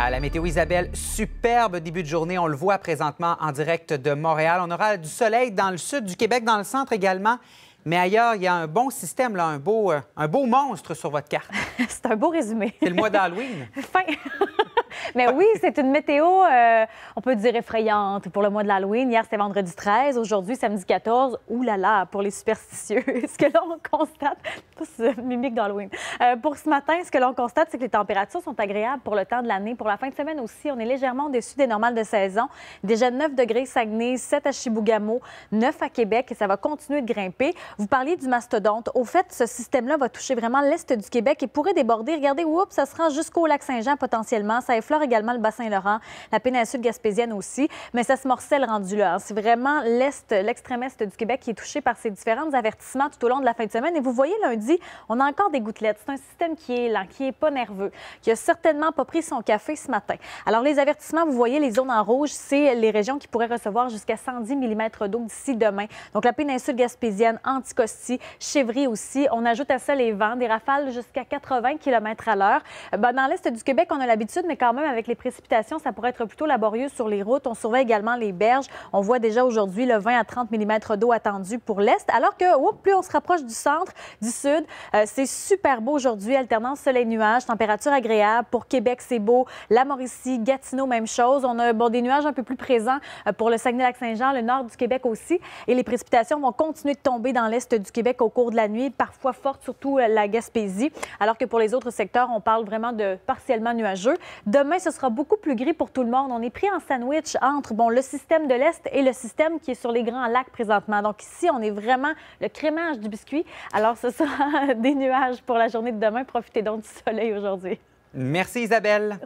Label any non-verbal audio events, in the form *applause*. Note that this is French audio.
À la météo Isabelle, superbe début de journée. On le voit présentement en direct de Montréal. On aura du soleil dans le sud du Québec, dans le centre également. Mais ailleurs, il y a un bon système, là, un, beau, euh, un beau monstre sur votre carte. *laughs* C'est un beau résumé. C'est le mois d'Halloween. fin. Mais oui, c'est une météo, euh, on peut dire effrayante pour le mois de l'Halloween. Hier, c'était vendredi 13, aujourd'hui, samedi 14. Ouh là là, pour les superstitieux. *laughs* ce que l'on constate, pas mimique d'Halloween. Euh, pour ce matin, ce que l'on constate, c'est que les températures sont agréables pour le temps de l'année. Pour la fin de semaine aussi, on est légèrement au-dessus des normales de saison. Déjà 9 degrés Saguenay, 7 à Chibougamau, 9 à Québec et ça va continuer de grimper. Vous parliez du mastodonte. Au fait, ce système-là va toucher vraiment l'est du Québec et pourrait déborder. Regardez, oups, ça se rend jusqu'au lac Saint-Jean potentiellement. Ça effleure également le Bassin-Laurent, la péninsule gaspésienne aussi. Mais ça se morcelle rendu là. Hein. C'est vraiment l'est, l'extrême-est du Québec qui est touché par ces différents avertissements tout au long de la fin de semaine. Et vous voyez, lundi, on a encore des gouttelettes. C'est un système qui est lent, qui n'est pas nerveux, qui a certainement pas pris son café ce matin. Alors, les avertissements, vous voyez, les zones en rouge, c'est les régions qui pourraient recevoir jusqu'à 110 mm d'eau d'ici demain. Donc, la péninsule gaspésienne, Anticosti, Chevry aussi. On ajoute à ça les vents, des rafales jusqu'à 80 km à l'heure. Ben, dans l'est du Québec, on a l'habitude, mais quand même, avec les précipitations, ça pourrait être plutôt laborieux sur les routes. On surveille également les berges. On voit déjà aujourd'hui le 20 à 30 mm d'eau attendu pour l'Est, alors que plus on se rapproche du centre, du sud, euh, c'est super beau aujourd'hui. Alternance soleil nuages température agréable. Pour Québec, c'est beau. La Mauricie, Gatineau, même chose. On a bon, des nuages un peu plus présents euh, pour le Saguenay-Lac-Saint-Jean, le nord du Québec aussi. Et les précipitations vont continuer de tomber dans l'Est du Québec au cours de la nuit, parfois fortes, surtout euh, la Gaspésie. Alors que pour les autres secteurs, on parle vraiment de partiellement nuageux. Demain, ce sera beaucoup plus gris pour tout le monde. On est pris en sandwich entre bon, le système de l'Est et le système qui est sur les Grands Lacs présentement. Donc ici, on est vraiment le crémage du biscuit. Alors ce sera *laughs* des nuages pour la journée de demain. Profitez donc du soleil aujourd'hui. Merci Isabelle.